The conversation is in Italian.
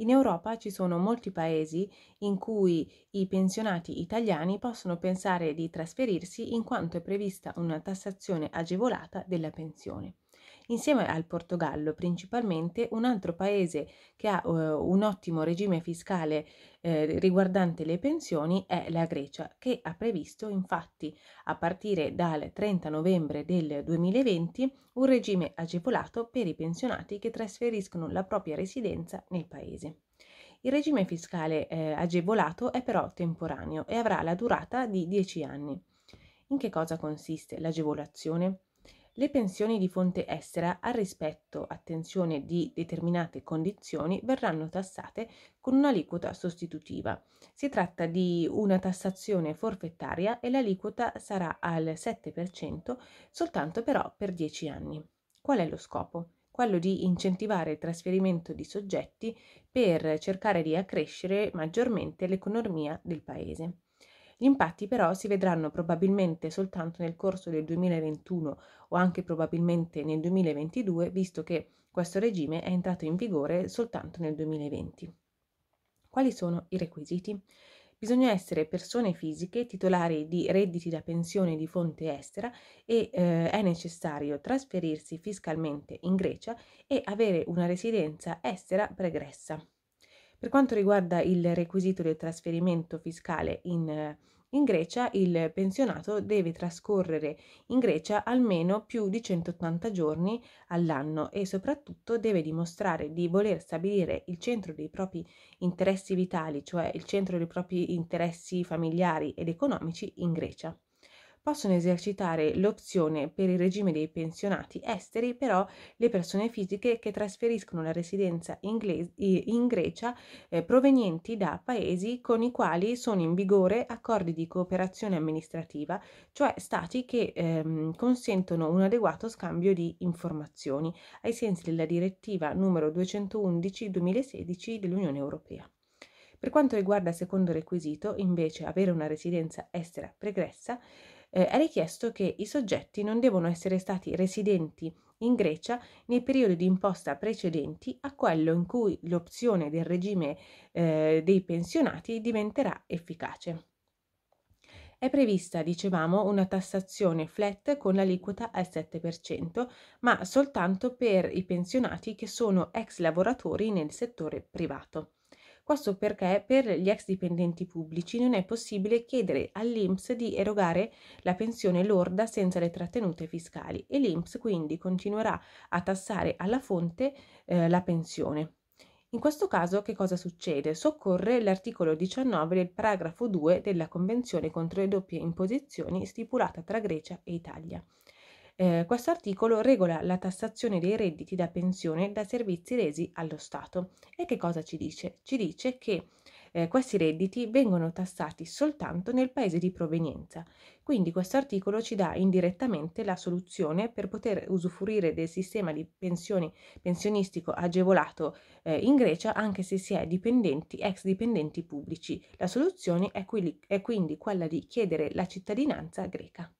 In Europa ci sono molti paesi in cui i pensionati italiani possono pensare di trasferirsi in quanto è prevista una tassazione agevolata della pensione insieme al Portogallo principalmente un altro paese che ha eh, un ottimo regime fiscale eh, riguardante le pensioni è la Grecia che ha previsto infatti a partire dal 30 novembre del 2020 un regime agevolato per i pensionati che trasferiscono la propria residenza nel paese. Il regime fiscale eh, agevolato è però temporaneo e avrà la durata di 10 anni. In che cosa consiste l'agevolazione? Le pensioni di fonte estera al rispetto, attenzione, di determinate condizioni verranno tassate con un'aliquota sostitutiva. Si tratta di una tassazione forfettaria e l'aliquota sarà al 7% soltanto però per 10 anni. Qual è lo scopo? quello di incentivare il trasferimento di soggetti per cercare di accrescere maggiormente l'economia del paese. Gli impatti però si vedranno probabilmente soltanto nel corso del 2021 o anche probabilmente nel 2022, visto che questo regime è entrato in vigore soltanto nel 2020. Quali sono i requisiti? bisogna essere persone fisiche titolari di redditi da pensione di fonte estera e eh, è necessario trasferirsi fiscalmente in Grecia e avere una residenza estera pregressa. Per quanto riguarda il requisito del trasferimento fiscale in, in Grecia, il pensionato deve trascorrere in Grecia almeno più di 180 giorni all'anno e soprattutto deve dimostrare di voler stabilire il centro dei propri interessi vitali, cioè il centro dei propri interessi familiari ed economici in Grecia possono esercitare l'opzione per il regime dei pensionati esteri però le persone fisiche che trasferiscono la residenza in Grecia eh, provenienti da paesi con i quali sono in vigore accordi di cooperazione amministrativa, cioè stati che ehm, consentono un adeguato scambio di informazioni ai sensi della direttiva numero 211-2016 dell'Unione Europea. Per quanto riguarda il secondo requisito, invece, avere una residenza estera pregressa, eh, è richiesto che i soggetti non devono essere stati residenti in Grecia nei periodi di imposta precedenti a quello in cui l'opzione del regime eh, dei pensionati diventerà efficace. È prevista, dicevamo, una tassazione flat con aliquota al 7%, ma soltanto per i pensionati che sono ex lavoratori nel settore privato. Questo perché per gli ex dipendenti pubblici non è possibile chiedere all'INPS di erogare la pensione lorda senza le trattenute fiscali e l'INPS quindi continuerà a tassare alla fonte eh, la pensione. In questo caso che cosa succede? Soccorre l'articolo 19 del paragrafo 2 della Convenzione contro le doppie imposizioni stipulata tra Grecia e Italia. Eh, questo articolo regola la tassazione dei redditi da pensione da servizi resi allo Stato. E che cosa ci dice? Ci dice che eh, questi redditi vengono tassati soltanto nel paese di provenienza. Quindi questo articolo ci dà indirettamente la soluzione per poter usufruire del sistema di pensioni pensionistico agevolato eh, in Grecia anche se si è dipendenti, ex dipendenti pubblici. La soluzione è, qui, è quindi quella di chiedere la cittadinanza greca.